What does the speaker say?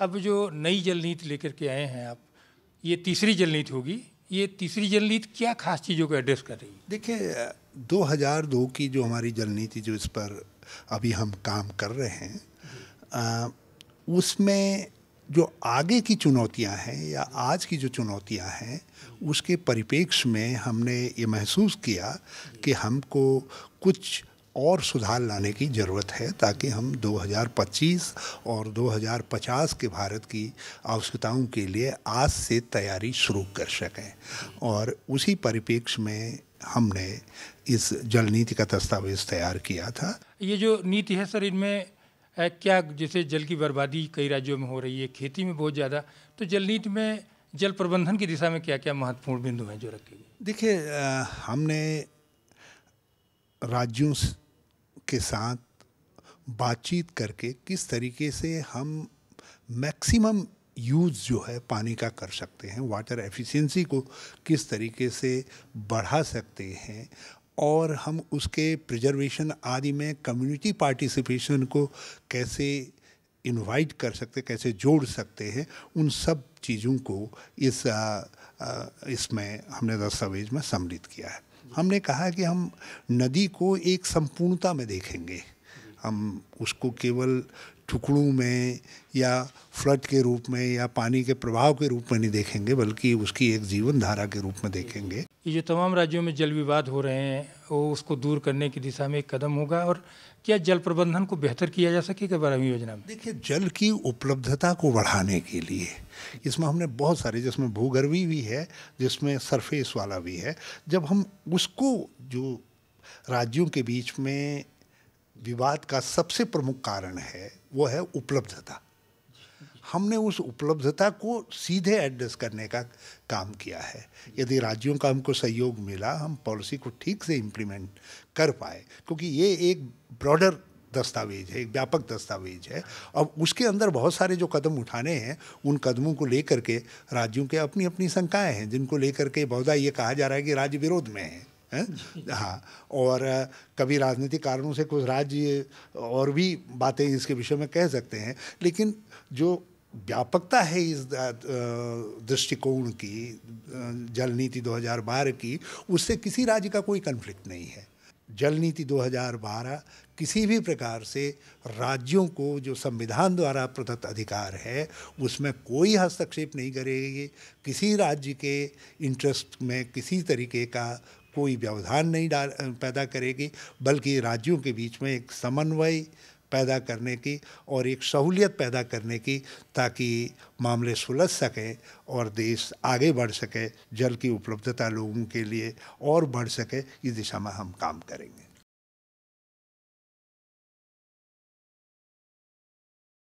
अब जो नई जल नीति लेकर के आए हैं आप ये तीसरी जल नीति होगी ये तीसरी जल नीति क्या खास चीज़ों को एड्रेस कर रही है देखिए 2002 की जो हमारी जल नीति जो इस पर अभी हम काम कर रहे हैं आ, उसमें जो आगे की चुनौतियां हैं या आज की जो चुनौतियां हैं उसके परिपेक्ष में हमने ये महसूस किया कि हमको कुछ और सुधार लाने की ज़रूरत है ताकि हम 2025 और 2050 के भारत की आवश्यकताओं के लिए आज से तैयारी शुरू कर सकें और उसी परिप्रेक्ष्य में हमने इस जल नीति का दस्तावेज तैयार किया था ये जो नीति है सर इनमें क्या जैसे जल की बर्बादी कई राज्यों में हो रही है खेती में बहुत ज़्यादा तो जल नीति में जल प्रबंधन की दिशा में क्या क्या महत्वपूर्ण बिंदु हैं जो रखे हुए देखिए हमने राज्यों के साथ बातचीत करके किस तरीके से हम मैक्सिमम यूज़ जो है पानी का कर सकते हैं वाटर एफिशिएंसी को किस तरीके से बढ़ा सकते हैं और हम उसके प्रिजर्वेशन आदि में कम्युनिटी पार्टिसिपेशन को कैसे इनवाइट कर सकते कैसे जोड़ सकते हैं उन सब चीज़ों को इस इसमें हमने दस्तावेज में सम्मिलित किया है हमने कहा कि हम नदी को एक संपूर्णता में देखेंगे हम उसको केवल टुकड़ों में या फ्लड के रूप में या पानी के प्रभाव के रूप में नहीं देखेंगे बल्कि उसकी एक जीवन धारा के रूप में देखेंगे कि जो तमाम राज्यों में जल विवाद हो रहे हैं वो उसको दूर करने की दिशा में एक कदम होगा और क्या जल प्रबंधन को बेहतर किया जा सकेगा बारहवीं योजना में देखिए जल की उपलब्धता को बढ़ाने के लिए इसमें हमने बहुत सारे जिसमें भूगर्भी भी है जिसमें सरफेस वाला भी है जब हम उसको जो राज्यों के बीच में विवाद का सबसे प्रमुख कारण है वो है उपलब्धता हमने उस उपलब्धता को सीधे एड्रेस करने का काम किया है यदि राज्यों का हमको सहयोग मिला हम पॉलिसी को ठीक से इम्प्लीमेंट कर पाए क्योंकि ये एक ब्रॉडर दस्तावेज है एक व्यापक दस्तावेज है अब उसके अंदर बहुत सारे जो कदम उठाने हैं उन कदमों को लेकर के राज्यों के अपनी अपनी शंकाएँ हैं जिनको लेकर के बहुधा ये कहा जा रहा है कि राज्य विरोध में है हाँ और कभी राजनीतिक कारणों से कुछ राज्य और भी बातें इसके विषय में कह सकते हैं लेकिन जो व्यापकता है इस दृष्टिकोण की जल नीति 2012 की उससे किसी राज्य का कोई कन्फ्लिक्ट नहीं है जल नीति 2012 किसी भी प्रकार से राज्यों को जो संविधान द्वारा प्रदत्त अधिकार है उसमें कोई हस्तक्षेप नहीं करेगी किसी राज्य के इंटरेस्ट में किसी तरीके का कोई व्यवधान नहीं डाल पैदा करेगी बल्कि राज्यों के बीच में एक समन्वय पैदा करने की और एक सहूलियत पैदा करने की ताकि मामले सुलझ सकें और देश आगे बढ़ सके जल की उपलब्धता लोगों के लिए और बढ़ सके इस दिशा में हम काम करेंगे